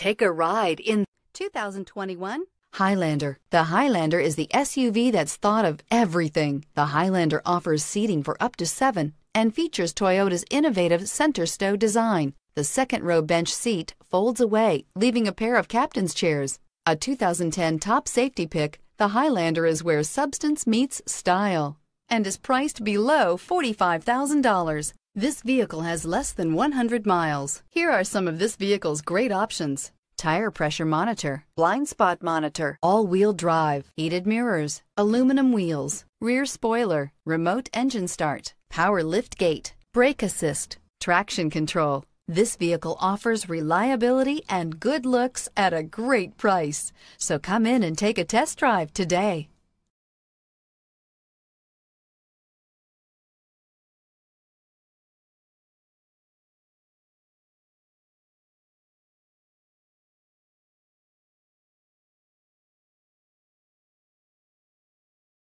Take a ride in 2021 Highlander. The Highlander is the SUV that's thought of everything. The Highlander offers seating for up to seven and features Toyota's innovative center stow design. The second row bench seat folds away, leaving a pair of captain's chairs. A 2010 top safety pick, the Highlander is where substance meets style and is priced below $45,000. This vehicle has less than 100 miles. Here are some of this vehicle's great options. Tire pressure monitor, blind spot monitor, all-wheel drive, heated mirrors, aluminum wheels, rear spoiler, remote engine start, power lift gate, brake assist, traction control. This vehicle offers reliability and good looks at a great price. So come in and take a test drive today.